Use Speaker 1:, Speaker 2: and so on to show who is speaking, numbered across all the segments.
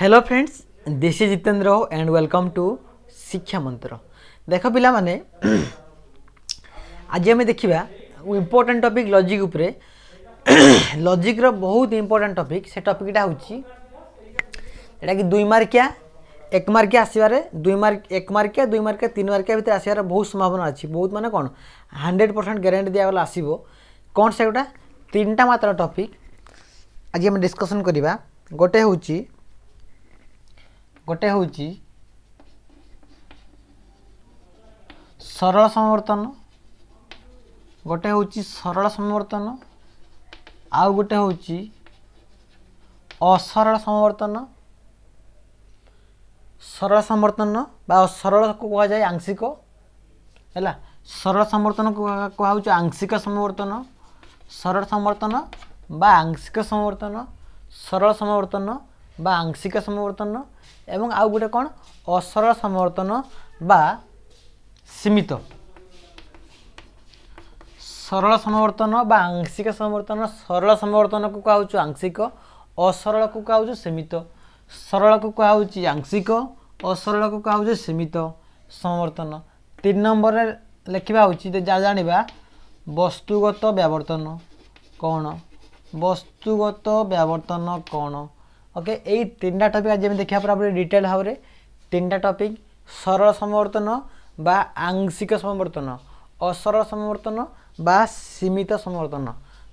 Speaker 1: hello friends this is Jitendra and welcome to Shiksha Mantra देख पाने आज आम देखा इम्पोर्टां टपिक लजिक लजिक्र बहुत इम्पोर्टां टपिक से टपिकटा होटा कि दुई मार्किया एक मार्किया आसवे दुई मार्क एक मार्किया दुई मार्किया तीन मार्किया भितर आसबार बहुत संभावना अच्छी बहुत मानते कौन हंड्रेड परसेंट ग्यारंटी दिगला आसो कौन से गोटा तीन टा मात्र टपिक आज आम डिस्कसन करवा गोटे हूँ ଗୋଟେ ହେଉଛି ସରଳ ସମବର୍ତ୍ତନ ଗୋଟେ ହେଉଛି ସରଳ ସମବର୍ତ୍ତନ ଆଉ ଗୋଟେ ହେଉଛି ଅସରଳ ସମବର୍ତ୍ତନ ସରଳ ସମବର୍ତ୍ତନ ବା ଅସରଳକୁ କୁହାଯାଏ ଆଂଶିକ ହେଲା ସରଳ ସମବର୍ତ୍ତନ କୁହାହେଉଛି ଆଂଶିକ ସମବର୍ତ୍ତନ ସରଳ ସମବର୍ତ୍ତନ ବା ଆଂଶିକ ସମବର୍ତ୍ତନ ସରଳ ସମବର୍ତ୍ତନ ବା ଆଂଶିକ ସମବର୍ତ୍ତନ ଏବଂ ଆଉ ଗୋଟେ କ'ଣ ଅସରଳ ସମବର୍ତ୍ତନ ବା ସୀମିତ ସରଳ ସମବର୍ତ୍ତନ ବା ଆଂଶିକ ସମବର୍ତ୍ତନ ସରଳ ସମବର୍ତ୍ତନକୁ କୁହାହେଉଛୁ ଆଂଶିକ ଅସରଳକୁ କୁହାହେଉଛୁ ସୀମିତ ସରଳକୁ କୁହାହେଉଛି ଆଂଶିକ ଅସରଳକୁ କୁହାହେଉଛି ସୀମିତ ସମବର୍ତ୍ତନ ତିନି ନମ୍ବରରେ ଲେଖିବା ଉଚିତ ଯାହା ଜାଣିବା ବସ୍ତୁଗତ ବ୍ୟବର୍ତ୍ତନ କ'ଣ ବସ୍ତୁଗତ ବ୍ୟବର୍ତ୍ତନ କ'ଣ ଓକେ ଏଇ ତିନିଟା ଟପିକ୍ ଆଜି ଆମେ ଦେଖିବା ପରେ ଆପଣ ଡିଟେଲ ଭାବରେ ତିନିଟା ଟପିକ୍ ସରଳ ସମବର୍ତ୍ତନ ବା ଆଂଶିକ ସମବର୍ତ୍ତନ ଅସରଳ ସମବର୍ତ୍ତନ ବା ସୀମିତ ସମବର୍ତ୍ତନ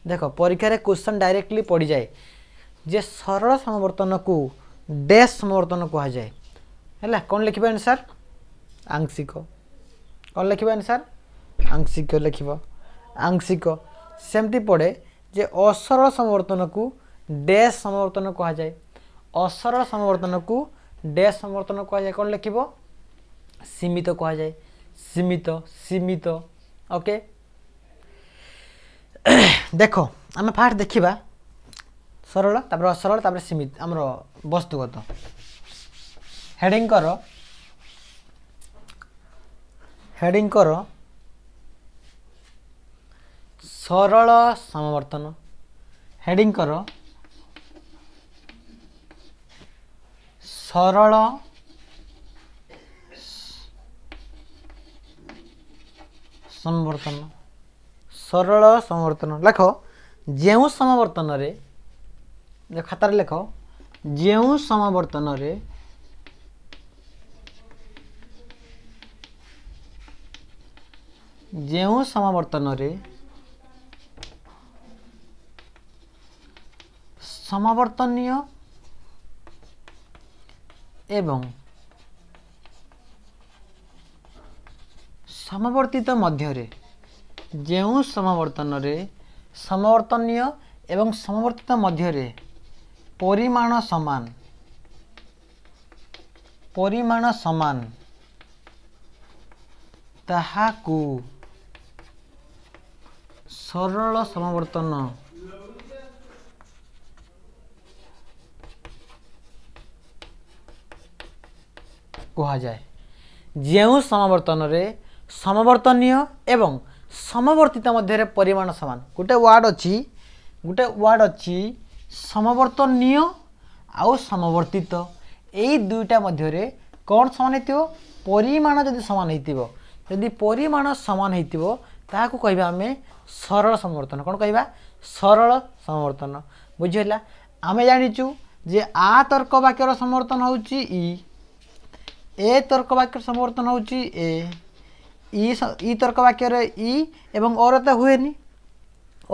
Speaker 1: ଦେଖ ପରୀକ୍ଷାରେ କ୍ୱେଶ୍ଚନ୍ ଡାଇରେକ୍ଟଲି ପଡ଼ିଯାଏ ଯେ ସରଳ ସମବର୍ତ୍ତନକୁ ଡେସ୍ ସମବର୍ତ୍ତନ କୁହାଯାଏ ହେଲା କ'ଣ ଲେଖିବ ଆନ୍ସାର୍ ଆଂଶିକ କ'ଣ ଲେଖିବ ଆନ୍ସାର୍ ଆଂଶିକ ଲେଖିବ ଆଂଶିକ ସେମିତି ପଡ଼େ ଯେ ଅସରଳ ସମବର୍ତ୍ତନକୁ ଡେସ୍ ସମବର୍ତ୍ତନ କୁହାଯାଏ ଅସରଳ ସମବର୍ତ୍ତନକୁ ଡେ ସମବର୍ତ୍ତନ କୁହାଯାଏ କ'ଣ ଲେଖିବ ସୀମିତ କୁହାଯାଏ ସୀମିତ ସୀମିତ ଓକେ ଦେଖ ଆମେ ଫାଷ୍ଟ ଦେଖିବା ସରଳ ତାପରେ ଅସରଳ ତାପରେ ସୀମିତ ଆମର ବସ୍ତୁଗତ ହେଡ଼ିଙ୍କର ହେଡ଼ିଙ୍କର ସରଳ ସମବର୍ତ୍ତନ ହେଡ଼ିଙ୍କର ସରଳ ସମବର୍ତ୍ତନ ସରଳ ସମବର୍ତ୍ତନ ଲେଖ ଯେଉଁ ସମବର୍ତ୍ତନରେ ଖାତାରେ ଲେଖ ଯେଉଁ ସମବର୍ତ୍ତନରେ ଯେଉଁ ସମବର୍ତ୍ତନରେ ସମବର୍ତ୍ତନୀୟ ଏବଂ ସମବର୍ତ୍ତିତ ମଧ୍ୟରେ ଯେଉଁ ସମବର୍ତ୍ତନରେ ସମବର୍ତ୍ତନୀୟ ଏବଂ ସମବର୍ତ୍ତିତ ମଧ୍ୟରେ ପରିମାଣ ସମାନ ପରିମାଣ ସମାନ ତାହାକୁ ସରଳ ସମବର୍ତ୍ତନ କୁହାଯାଏ ଯେଉଁ ସମାବର୍ତ୍ତନରେ ସମବର୍ତ୍ତନୀୟ ଏବଂ ସମବର୍ତ୍ତିତ ମଧ୍ୟରେ ପରିମାଣ ସମାନ ଗୋଟେ ୱାର୍ଡ଼ ଅଛି ଗୋଟେ ୱାର୍ଡ଼ ଅଛି ସମବର୍ତ୍ତନୀୟ ଆଉ ସମବର୍ତ୍ତିତ ଏଇ ଦୁଇଟା ମଧ୍ୟରେ କ'ଣ ସମାନ ହେଇଥିବ ପରିମାଣ ଯଦି ସମାନ ହେଇଥିବ ଯଦି ପରିମାଣ ସମାନ ହେଇଥିବ ତାହାକୁ କହିବା ଆମେ ସରଳ ସମବର୍ତ୍ତନ କ'ଣ କହିବା ସରଳ ସମବର୍ତ୍ତନ ବୁଝିହେଲା ଆମେ ଜାଣିଛୁ ଯେ ଆ ତର୍କ ବାକ୍ୟର ସମବର୍ତ୍ତନ ହେଉଛି ଇ ए তর্কবাক্যর সমর্থন হচ্ছে এ ই ই তর্কবাক্যরে ই এবং অরে তো হুয়েনি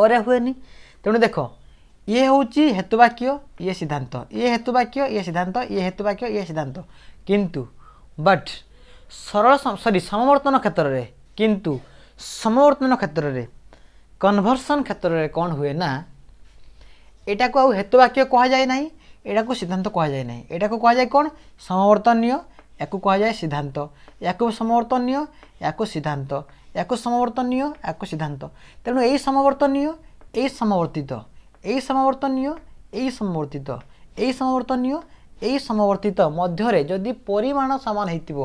Speaker 1: অরে হুয়েনি তেমনি দেখ ইয়ে হচ্ছে হেতুবাক্য ইয়ে সিদ্ধান্ত ইয়ে হেতুবাক্য ইয়ে সিদ্ধান্ত ইয়ে হেতুবাক্য ইয়ে সিদ্ধান্ত কিন্তু বাট সরল সরি সমবর্তন ক্ষেত্রে কিন্তু সমবর্তন ক্ষেত্রে কনভরসন ক্ষেত্রে কণ হুয়ে না এটাকে আউ হেতুবাক্য কুহযায় না এটাকে সিদ্ধান্ত কুহযায় না এটাকে কুহযায় কোণ সমবর্তনীয় ୟାକୁ କୁହାଯାଏ ସିଦ୍ଧାନ୍ତ ୟାକୁ ସମବର୍ତ୍ତନୀୟ ୟାକୁ ସିଦ୍ଧାନ୍ତ ୟାକୁ ସମବର୍ତ୍ତନୀୟ ୟାକୁ ସିଦ୍ଧାନ୍ତ ତେଣୁ এই ସମବର୍ତ୍ତନୀୟ এই ସମବର୍ତ୍ତିତ এই ସମବର୍ତ୍ତନୀୟ এই ସମବର୍ତ୍ତିତ এই ସମବର୍ତ୍ତନୀୟ এই সমবর্তিত মধ্যরে যদি পরিমাণ সমান হয়েছিল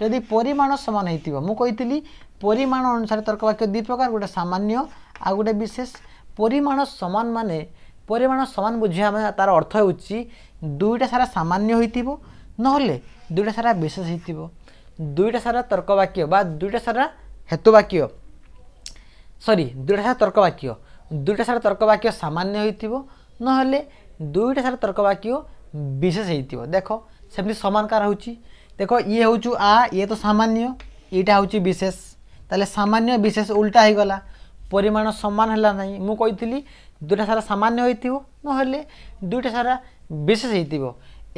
Speaker 1: যদি পরিমাণ সমান হয়েছিল মু কইলি পরিমাণ অনুসারে তর্কবাক্য দুই প্রকার গোটে সামান্য আর গোটে বিশেষ পরিমাণ সমান মানে পরিমাণ সমান বুঝে মানে আমি তার অর্থ হচ্ছে দুইটা সারা সামান্য হয়েছিল নহ'লে দুইটা সারা বিশেষ হৈথিব দুইটা সারা তর্ক বাক্য বা দুইটা সারা হেতু বাক্য সরি দুইটা সারা তর্ক বাক্য দুইটা সারা তর্ক বাক্য সামান্য হৈথিব নহ'লে দুইটা সারা তর্ক বাক্য বিশেষ হৈথিব দেখ সেমি সমান কার হচ্ছে দেখ ইয়ে হচ্ছে আ ইয়ে তো সামান্য এইটা হচ্ছে বিশেষ তাহলে সামান্য বিশেষ উল্টা হয়ে গলা পরিমাণ সমান হল না মুটা সারা সামান্য হয়ে নহলে দুইটা সারা বিশেষ হয়ে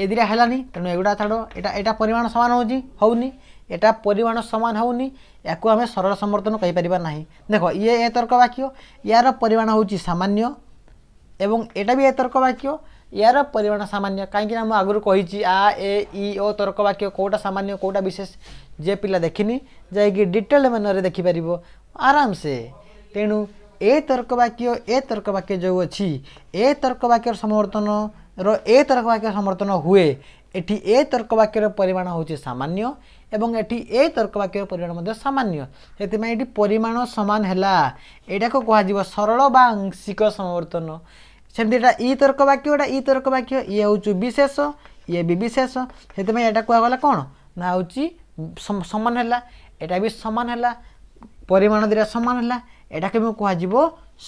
Speaker 1: এদিকে হলানি তেমন এগুলা ছাড় এটা এটা পরিমাণ সমান হচ্ছে হোনি এটা পরিমাণ সমান হোনি একু আমি সরল সমর্থন কইপারা না দেখ ইয়ে এ তর্ক বাক্য ইয়ার পরিমাণ হচ্ছে সামান্য এবং এটা বি এ তর্ক বাক্য ইয়ার পরিমাণ সামান্য কিনা মু আগর কইছি আ এ ই ও তর্ক বাক্য কোটা সামান্য কোটা বিশেষ যে পিলা দেখিনি যাইকি ডিটেল ম্যানরে দেখিপার আরামসে তেণু ଏ ତର୍କବାକ୍ୟ ଏ ତର୍କବାକ୍ୟ ଯେଉଁ ଅଛି ଏ ତର୍କବାକ୍ୟର ସମର୍ଥନ ର ଏ ତର୍କବାକ୍ୟ ସମର୍ଥନ ହୁଏ ଏଠି ଏ ତର୍କବାକ୍ୟର ପରିମାଣ ହେଉଛି ସାମାନ୍ୟ ଏବଂ ଏଠି ଏ ତର୍କବାକ୍ୟର ପରିମାଣ ମଧ୍ୟ ସାମାନ୍ୟ ସେଥିପାଇଁ ଏଠି ପରିମାଣ ସମାନ ହେଲା ଏଇଟାକୁ କୁହାଯିବ ସରଳ ବା ଆଂଶିକ ସମର୍ଥନ ସେମିତି ଏଇଟା ଇ ତର୍କବାକ୍ୟ ଏଇଟା ଇ ତର୍କବାକ୍ୟ ଇଏ ହେଉଛି ବିଶେଷ ଇଏ ବି ବିଶେଷ ସେଥିପାଇଁ ଏଇଟା କୁହାଗଲା କ'ଣ ନା ହେଉଛି ସମାନ ହେଲା ଏଇଟା ବି ସମାନ ହେଲା ପରିମାଣ ଦୁଇଟା ସମାନ ହେଲା ଏଇଟା କେମିତି କୁହାଯିବ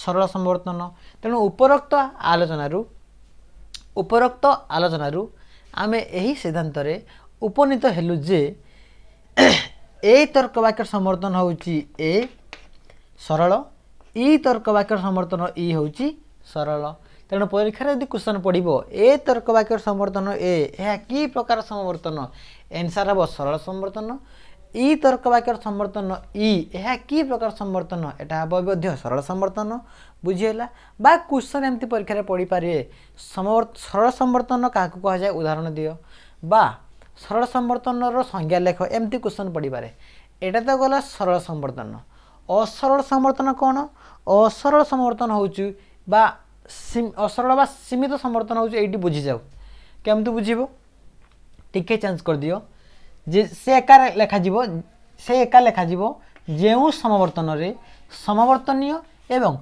Speaker 1: ସରଳ ସମର୍ତ୍ତନ ତେଣୁ ଉପରୋକ୍ତ ଆଲୋଚନାରୁ ଉପରୋକ୍ତ ଆଲୋଚନାରୁ ଆମେ ଏହି ସିଦ୍ଧାନ୍ତରେ ଉପନୀତ ହେଲୁ ଯେ ଏହି ତର୍କବାକ୍ୟର ସମର୍ଥନ ହେଉଛି ଏ ସରଳ ଇ ତର୍କବାକ୍ୟର ସମର୍ଥନ ଇ ହେଉଛି ସରଳ ତେଣୁ ପରୀକ୍ଷାରେ ଯଦି କ୍ୱେଶ୍ଚନ୍ ପଡ଼ିବ ଏ ତର୍କବାକ୍ୟର ସମର୍ଥନ ଏ ଏହା କି ପ୍ରକାର ସମର୍ଥନ ଏନ୍ସାର୍ ହେବ ସରଳ ସମର୍ଥନ ଇ ତର୍କବାକ୍ୟର ସମର୍ତ୍ତନ ଇ ଏହା କି ପ୍ରକାର ସମର୍ତ୍ତନ ଏଇଟା ହେବ ମଧ୍ୟ ସରଳ ସମର୍ତ୍ତନ ବୁଝିହେଲା ବା କୁଶନ ଏମିତି ପରୀକ୍ଷାରେ ପଡ଼ିପାରିବେ ସରଳ ସମର୍ତ୍ତନ କାହାକୁ କୁହାଯାଏ ଉଦାହରଣ ଦିଅ ବା ସରଳ ସମର୍ତ୍ତନର ସଂଜ୍ଞା ଲେଖ ଏମିତି କୁଶନ ପଡ଼ିପାରେ ଏଇଟା ତ ଗଲା ସରଳ ସମର୍ତ୍ତନ ଅସରଳ ସମର୍ତ୍ତନ କ'ଣ ଅସରଳ ସମର୍ତ୍ତନ ହେଉଛି ବା ଅସରଳ ବା ସୀମିତ ସମର୍ତ୍ତନ ହେଉଛି ଏଇଠି ବୁଝିଯାଉ କେମିତି ବୁଝିବ ଟିକେ ଚେଞ୍ଜ କରିଦିଅ ଯେ ସେ ଏକା ଲେଖାଯିବ ସେ ଏକା ଲେଖାଯିବ ଯେଉଁ ସମବର୍ତ୍ତନରେ ସମବର୍ତ୍ତନୀୟ ଏବଂ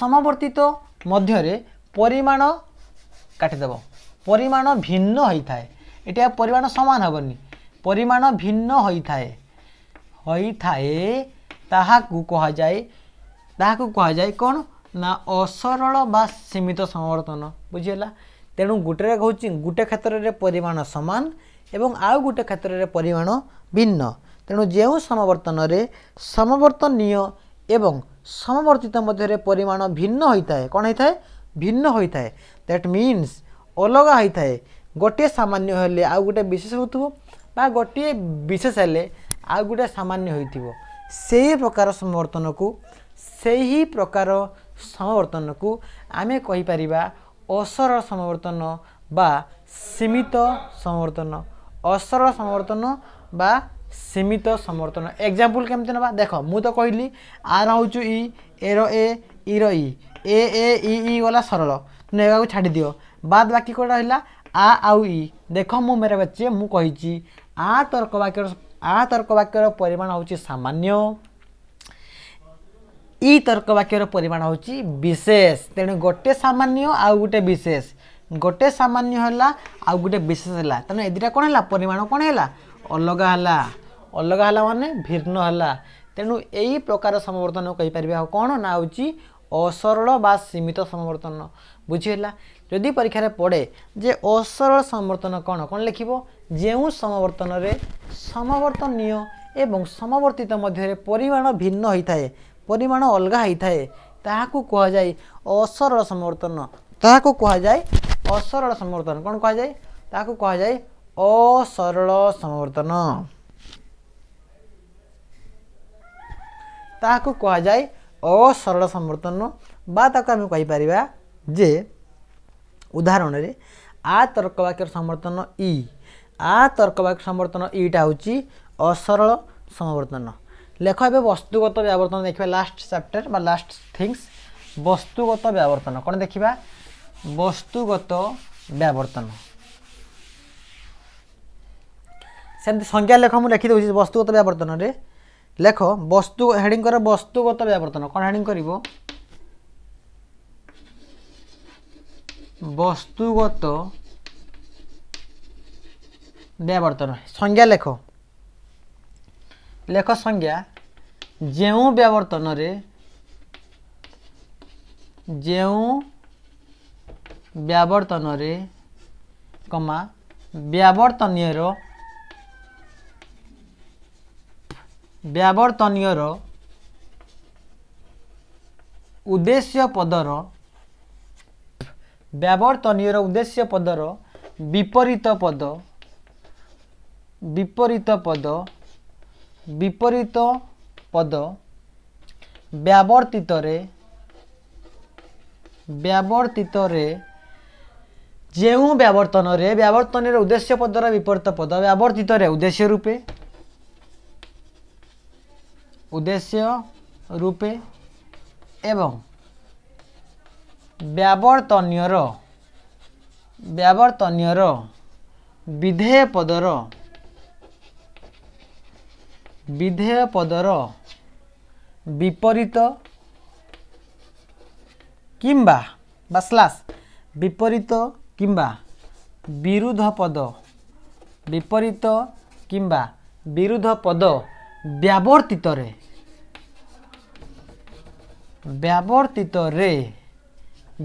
Speaker 1: ସମବର୍ତ୍ତିତ ମଧ୍ୟରେ ପରିମାଣ କାଟିଦେବ ପରିମାଣ ଭିନ୍ନ ହୋଇଥାଏ ଏଇଟା ପରିମାଣ ସମାନ ହେବନି ପରିମାଣ ଭିନ୍ନ ହୋଇଥାଏ ହୋଇଥାଏ ତାହାକୁ କୁହାଯାଏ ତାହାକୁ କୁହାଯାଏ କ'ଣ ନା ଅସରଳ ବା ସୀମିତ ସମବର୍ତ୍ତନ ବୁଝିହେଲା ତେଣୁ ଗୋଟେରେ କହୁଛି ଗୋଟେ କ୍ଷେତ୍ରରେ ପରିମାଣ ସମାନ ଏବଂ ଆଉ ଗୋଟେ କ୍ଷେତ୍ରରେ ପରିମାଣ ଭିନ୍ନ ତେଣୁ ଯେଉଁ ସମବର୍ତ୍ତନରେ ସମବର୍ତ୍ତନୀୟ ଏବଂ ସମବର୍ତ୍ତିତ ମଧ୍ୟରେ ପରିମାଣ ଭିନ୍ନ ହୋଇଥାଏ କ'ଣ ହୋଇଥାଏ ଭିନ୍ନ ହୋଇଥାଏ ଦ୍ୟାଟ୍ ମିନ୍ସ ଅଲଗା ହୋଇଥାଏ ଗୋଟିଏ ସାମାନ୍ୟ ହେଲେ ଆଉ ଗୋଟିଏ ବିଶେଷ ହେଉଥିବ ବା ଗୋଟିଏ ବିଶେଷ ହେଲେ ଆଉ ଗୋଟିଏ ସାମାନ୍ୟ ହୋଇଥିବ ସେହି ପ୍ରକାର ସମବର୍ତ୍ତନକୁ ସେହି ପ୍ରକାର ସମବର୍ତ୍ତନକୁ ଆମେ କହିପାରିବା ଅସର ସମବର୍ତ୍ତନ ବା ସୀମିତ ସମବର୍ତ୍ତନ ଅସରଳ ସମର୍ଥନ ବା ସୀମିତ ସମର୍ଥନ ଏକ୍ଜାମ୍ପଲ୍ କେମିତି ନେବା ଦେଖ ମୁଁ ତ କହିଲି ଆର ହେଉଛୁ ଇ ଏର ଏ ଇର ଇ ଏ ଏ ଇ ଇ ଗଲା ସରଳ ନେବାକୁ ଛାଡ଼ିଦିଅ ବାଦ ବାକି କେଉଁଟା ରହିଲା ଆ ଆଉ ଇ ଦେଖ ମୁଁ ମେରା ବାଚି ମୁଁ କହିଛି ଆ ତର୍କ ବାକ୍ୟର ଆ ତର୍କ ବାକ୍ୟର ପରିମାଣ ହେଉଛି ସାମାନ୍ୟ ଇ ତର୍କ ବାକ୍ୟର ପରିମାଣ ହେଉଛି ବିଶେଷ ତେଣୁ ଗୋଟେ ସାମାନ୍ୟ ଆଉ ଗୋଟେ ବିଶେଷ ଗୋଟେ ସାମାନ୍ୟ ହେଲା ଆଉ ଗୋଟେ ବିଶେଷ ହେଲା ତେଣୁ ଏ ଦୁଇଟା କ'ଣ ହେଲା ପରିମାଣ କ'ଣ ହେଲା ଅଲଗା ହେଲା ଅଲଗା ହେଲା ମାନେ ଭିନ୍ନ ହେଲା ତେଣୁ ଏଇ ପ୍ରକାର ସମବର୍ତ୍ତନ କହିପାରିବା ଆଉ କ'ଣ ନା ହେଉଛି ଅସରଳ ବା ସୀମିତ ସମବର୍ତ୍ତନ ବୁଝିହେଲା ଯଦି ପରୀକ୍ଷାରେ ପଡ଼େ ଯେ ଅସରଳ ସମବର୍ତ୍ତନ କ'ଣ କ'ଣ ଲେଖିବ ଯେଉଁ ସମବର୍ତ୍ତନରେ ସମବର୍ତ୍ତନୀୟ ଏବଂ ସମବର୍ତ୍ତିତ ମଧ୍ୟରେ ପରିମାଣ ଭିନ୍ନ ହୋଇଥାଏ ପରିମାଣ ଅଲଗା ହୋଇଥାଏ ତାହାକୁ କୁହାଯାଏ ଅସରଳ ସମବର୍ତ୍ତନ ତାହାକୁ କୁହାଯାଏ ଅସରଳ ସମବର୍ତ୍ତନ କ'ଣ କୁହାଯାଏ ତାକୁ କୁହାଯାଏ ଅସରଳ ସମବର୍ତ୍ତନ ତାହାକୁ କୁହାଯାଏ ଅସରଳ ସମବର୍ତ୍ତନ ବା ତାକୁ ଆମେ କହିପାରିବା ଯେ ଉଦାହରଣରେ ଆ ତର୍କବାକ୍ୟର ସମର୍ତ୍ତନ ଇ ଆ ତର୍କବାକ୍ୟ ସମର୍ତ୍ତନ ଇଟା ହେଉଛି ଅସରଳ ସମବର୍ତ୍ତନ ଲେଖ ଏବେ ବସ୍ତୁଗତ ବ୍ୟବର୍ତ୍ତନ ଦେଖିବା ଲାଷ୍ଟ ଚାପ୍ଟର ବା ଲାଷ୍ଟ ଥିଙ୍ଗସ୍ ବସ୍ତୁଗତ ବ୍ୟବର୍ତ୍ତନ କ'ଣ ଦେଖିବା বস্তুগত ব্যবর্তন সেমতি সংজ্ঞা লেখ মু লিখি দেছি বস্তুগত ব্যবর্তনরে লেখ বস্তু হেডিং কর বস্তুগত ব্যবর্তন কোন হেডিং করিব বস্তুগত ব্যবর্তন সংজ্ঞা লেখ লেখ সংজ্ঞা যে ব্যবর্তনরে যে ବ୍ୟବର୍ତ୍ତନରେ କମା ବ୍ୟବର୍ତ୍ତନୀୟର ବ୍ୟବର୍ତ୍ତନୀୟର ଉଦ୍ଦେଶ୍ୟ ପଦର ବ୍ୟବର୍ତ୍ତନୀୟର ଉଦ୍ଦେଶ୍ୟ ପଦର ବିପରୀତ ପଦ ବିପରୀତ ପଦ ବିପରୀତ ପଦ ବ୍ୟବର୍ତ୍ତିତରେ ବ୍ୟବର୍ତ୍ତିତରେ ଯେଉଁ ବ୍ୟବର୍ତ୍ତନରେ ବ୍ୟବର୍ତ୍ତନର ଉଦ୍ଦେଶ୍ୟ ପଦର ବିପରୀତ ପଦ ବ୍ୟବର୍ତ୍ତିତରେ ଉଦ୍ଦେଶ୍ୟ ରୂପେ ଉଦ୍ଦେଶ୍ୟ ରୂପେ ଏବଂ ব্যবর্তনীয়র ব্যবর্তনীয়র বিধেয় পদর বিধেয় পদর বিপরীত কিংবা বা স্লাস বিপরীত কিংবা বিরুদ্ধ পদ বিপরীত কিংবা বিরুদ্ধ পদ ব্যবর্তিতরে ব্যবর্তিতরে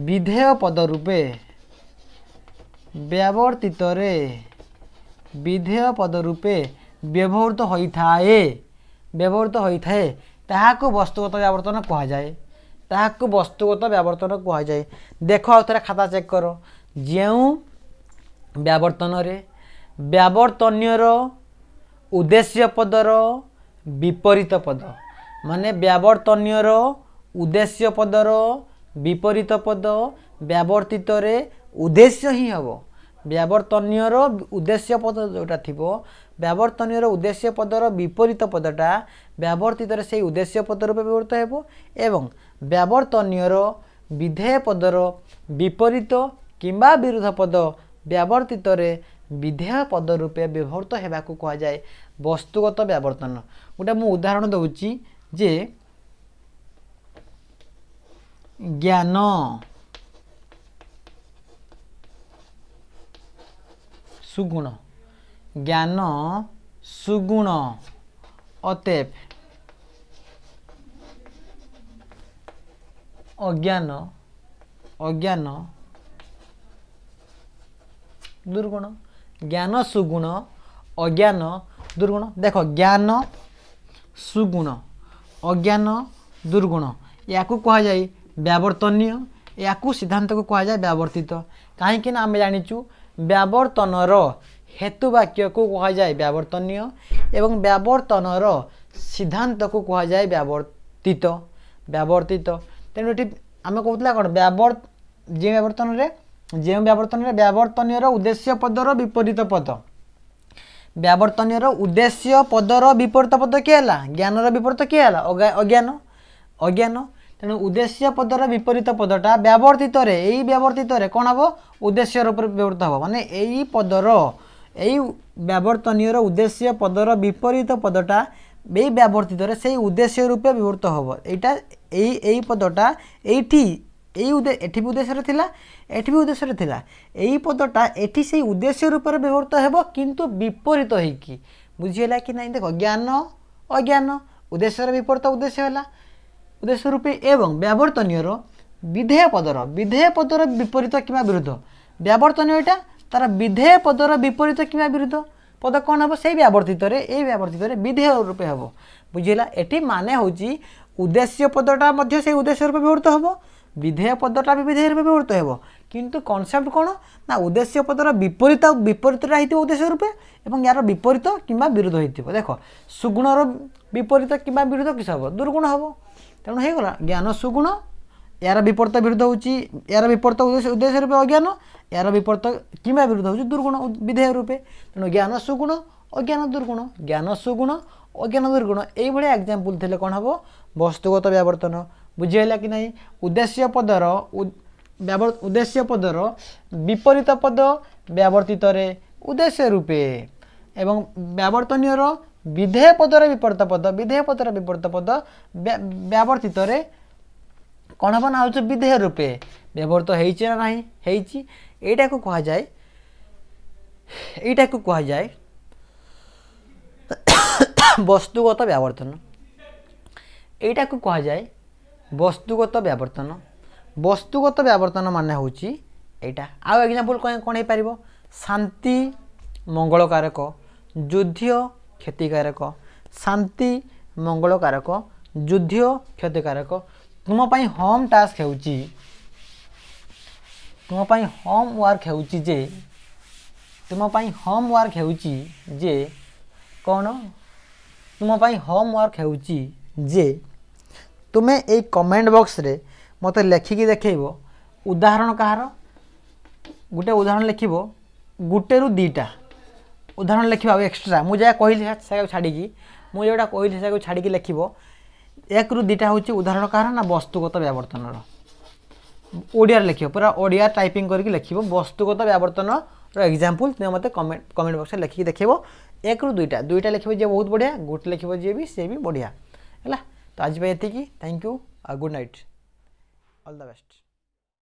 Speaker 1: বিধেয় পদ রূপে ব্যবর্তিতরে বিধেয় পদ রূপে ব্যবহৃত হয়ে ব্যবহৃত হয়ে ତାହାକୁ ବସ୍ତୁଗତ ବ୍ୟବର୍ତ୍ତନ କୁହାଯାଏ ତାହାକୁ ବସ୍ତୁଗତ ବ୍ୟବର୍ତ୍ତନ କୁହାଯାଏ ଦେଖ ଆଉ ଥରେ ଖାତା ଚେକ୍ କର ଯେଉଁ ବ୍ୟବର୍ତ୍ତନରେ ବ୍ୟବର୍ତ୍ତନୀୟର ଉଦ୍ଦେଶ୍ୟ ପଦର ବିପରୀତ ପଦ ମାନେ ବ୍ୟବର୍ତ୍ତନୀୟର ଉଦ୍ଦେଶ୍ୟ ପଦର ବିପରୀତ ପଦ ବ୍ୟବର୍ତ୍ତିତରେ ଉଦ୍ଦେଶ୍ୟ ହିଁ ହେବ ବ୍ୟବର୍ତ୍ତନୀୟର ଉଦ୍ଦେଶ୍ୟ ପଦ ଯେଉଁଟା ଥିବ ବ୍ୟବର୍ତ୍ତନୀୟର ଉଦ୍ଦେଶ୍ୟ ପଦର ବିପରୀତ ପଦଟା ବ୍ୟବର୍ତ୍ତିତରେ ସେହି ଉଦ୍ଦେଶ୍ୟ ପଦ ରୂପେ ବ୍ୟବହୃତ ହେବ ଏବଂ ବ୍ୟବର୍ତ୍ତନୀୟର ବିଧେୟ ପଦର ବିପରୀତ କିମ୍ବା ବିରୁଦ୍ଧ ପଦ ବ୍ୟବର୍ତ୍ତିତରେ ବିଧେୟ ପଦ ରୂପେ ବ୍ୟବହୃତ ହେବାକୁ କୁହାଯାଏ ବସ୍ତୁଗତ ବ୍ୟବର୍ତ୍ତନ ଗୋଟେ ମୁଁ ଉଦାହରଣ ଦେଉଛି ଯେ ଜ୍ଞାନ ସୁଗୁଣ ଜ୍ଞାନ ସୁଗୁଣ ଅତେ ଅଜ୍ଞାନ ଅଜ୍ଞାନ দুর্গুণ জ্ঞান সুগুণ অজ্ঞান দুর্গুণ দেখো জ্ঞান সুগুণ অজ্ঞান দুর্গুণ ইয়াকু কুহযায় ব্যবর্তনীয় ইয়াকু সিদ্ধান্তকে কুহযায় ব্যবর্তিত কাহিঁকি না আমি জানিছু ব্যবর্তনর হেতুবাক্যকু কুহযায় ব্যবর্তনীয় এবং ব্যবর্তনর সিদ্ধান্তকু কুহযায় ব্যবর্তিত ব্যবর্তিত তেমন এটি আমি কହୁଥିଲା କ'ଣ ବ୍ୟବର୍ତ୍ତନରେ ଯେଉଁ ବ୍ୟବର୍ତ୍ତନରେ ବ୍ୟବର୍ତ୍ତନୀୟର ଉଦ୍ଦେଶ୍ୟ ପଦର ବିପରୀତ ପଦ ବ୍ୟବର୍ତ୍ତନୀୟର ଉଦ୍ଦେଶ୍ୟ ପଦର ବିପରୀତ ପଦ କିଏ ହେଲା ଜ୍ଞାନର ବିପରୀତ କିଏ ହେଲା ଅଜ୍ଞାନ ଅଜ୍ଞାନ ତେଣୁ ଉଦ୍ଦେଶ୍ୟ ପଦର ବିପରୀତ ପଦଟା ବ୍ୟବର୍ତ୍ତିତରେ ଏଇ ବ୍ୟବର୍ତ୍ତିତରେ କ'ଣ ହେବ ଉଦ୍ଦେଶ୍ୟ ରୂପରେ ବ୍ୟବହୃତ ହେବ ମାନେ ଏଇ ପଦର ଏଇ ବ୍ୟବର୍ତ୍ତନୀୟର ଉଦ୍ଦେଶ୍ୟ ପଦର ବିପରୀତ ପଦଟା ଏଇ ବ୍ୟବର୍ତ୍ତିତରେ ସେଇ ଉଦ୍ଦେଶ୍ୟ ରୂପେ ବ୍ୟବହୃତ ହେବ ଏଇଟା ଏଇ ଏଇ ପଦଟା ଏଇଠି এই এটি উদ্দেশ্যে উদ্দেশ্যরে লা এটি উদ্দেশ্যে উদ্দেশ্যরে লা এই পদটা এটি সেই উদ্দেশ্য রূপে ব্যবহৃত হব কিন্তু বিপরীত হইকি বুঝিগলা কি না দেখ জ্ঞান অজ্ঞান উদ্দেশ্যের বিপরীত উদ্দেশ্য হল উদ্দেশ্য রূপে এবং ব্যবর্তনীয়র বিধেয় পদর বিধেয় পদর বিপরীত কিংবা বিরুদ্ধ ব্যবর্তনীয় এটা তার বিধেয় পদর বিপরীত কিংবা বিরুদ্ধ পদ কণ হব সেই ব্যবর্তিতরে এই ব্যবর্তিতরে বিধেয় রূপে হব বুঝিলা এটি মানে হচ্ছে উদ্দেশ্য পদটা মধ্যে সেই উদ্দেশ্য রূপে ব্যবহৃত হব ବିଧେୟ ପଦଟା ବି ବିଧେୟରେ ବ୍ୟବହୃତ ହେବ କିନ୍ତୁ କନସେପ୍ଟ କ'ଣ ନା ଉଦ୍ଦେଶ୍ୟ ପଦର ବିପରୀତ ବିପରୀତଟା ହେଇଥିବ ଉଦ୍ଦେଶ୍ୟ ରୂପେ ଏବଂ ୟାର ବିପରୀତ କିମ୍ବା ବିରୁଦ୍ଧ ହେଇଥିବ ଦେଖ ସୁଗୁଣର ବିପରୀତ କିମ୍ବା ବିରୁଦ୍ଧ କିସ ହେବ ଦୁର୍ଗୁଣ ହେବ ତେଣୁ ହେଇଗଲା ଜ୍ଞାନ ସୁଗୁଣ ୟାର ବିପରୀତ ବିରୁଦ୍ଧ ହେଉଛି ୟାର ବିପରୀତ ଉଦ୍ଦେଶ୍ୟ ରୂପେ ଅଜ୍ଞାନ ୟାର ବିପରୀତ କିମ୍ବା ବିରୁଦ୍ଧ ହେଉଛି ଦୁର୍ଗୁଣ ବିଧେୟ ରୂପେ ତେଣୁ ଜ୍ଞାନ ସୁଗୁଣ ଅଜ୍ଞାନ ଦୁର୍ଗୁଣ ଜ୍ଞାନ ସୁଗୁଣ ଅଜ୍ଞାନ ଦୁର୍ଗୁଣ এইভাবে এক্সাম্পল থিলে কোণ হব বস্তুগত ব্যবর্তন ବୁଝିହେଲା କି ନାହିଁ ଉଦ୍ଦେଶ୍ୟ ପଦର ଉଦ୍ଦେଶ୍ୟ ପଦର ବିପରୀତ ପଦ ব্যবর্তিতরে উদ্দেশ্য রূপে এবং ব্যবর্তনীয়র বিধেয় পদরে বিপরীত পদ বিধেয় পদরে বিপরীত পদ ব্যবর্তিতরে କ'ଣ ହେବ ନା ହେଉଛି ବିଧେୟ ରୂପେ ବ୍ୟବହୃତ ହେଇଛି ନା ନାହିଁ ହେଇଛି ଏଇଟାକୁ କୁହାଯାଏ ଏଇଟାକୁ କୁହାଯାଏ ବସ୍ତୁଗତ ବ୍ୟବର୍ତ୍ତନ ଏଇଟାକୁ କୁହାଯାଏ বস্তুগত ব্যবর্তন বস্তুগত ব্যবর্তন মানে হচ্ছে এইটা আউ এক্সাম্পল কোণ হয়ে শান্তি মঙ্গলকারক যুদ্ধ ক্ষতিকারক শান্তি মঙ্গলকারক যুদ্ধ ক্ষতিকারক তুমপাই হোম টাস্ক হচ্ছে তুমপাই হোম ওয়ার্ক হচ্ছে যে তুমপাই হোম ওয়ার্ক হচ্ছে যে কোণ তুমপাই হোম ওয়ার্ক হচ্ছে যে ତୁମେ ଏଇ କମେଣ୍ଟ ବକ୍ସରେ ମୋତେ ଲେଖିକି ଦେଖାଇବ ଉଦାହରଣ କାହାର ଗୋଟେ ଉଦାହରଣ ଲେଖିବ ଗୋଟେରୁ ଦୁଇଟା ଉଦାହରଣ ଲେଖିବ ଆଉ ଏକ୍ସଟ୍ରା ମୁଁ ଯାହା କହିଲି ସେକୁ ଛାଡ଼ିକି ମୁଁ ଯେଉଁଟା କହିଲି ସେକୁ ଛାଡ଼ିକି ଲେଖିବ ଏକରୁ ଦୁଇଟା ହେଉଛି ଉଦାହରଣ କାହାର ନା ବସ୍ତୁଗତ ବ୍ୟାବର୍ତ୍ତନର ଓଡ଼ିଆରେ ଲେଖିବ ପୁରା ଓଡ଼ିଆ ଟାଇପିଂ କରିକି ଲେଖିବ ବସ୍ତୁଗତ ବ୍ୟାବର୍ତ୍ତନର ଏକ୍ଜାମ୍ପଲ୍ ତୁମେ ମୋତେ କମେଣ୍ଟ କମେଣ୍ଟ ବକ୍ସରେ ଲେଖିକି ଦେଖାଇବ ଏକରୁ ଦୁଇଟା ଦୁଇଟା ଲେଖିବ ଯିଏ ବହୁତ ବଢ଼ିଆ ଗୋଟେ ଲେଖିବ ଯିଏ ବି ସିଏ ବି ବଢ଼ିଆ ହେଲା आज भाई ये thank you good night all the best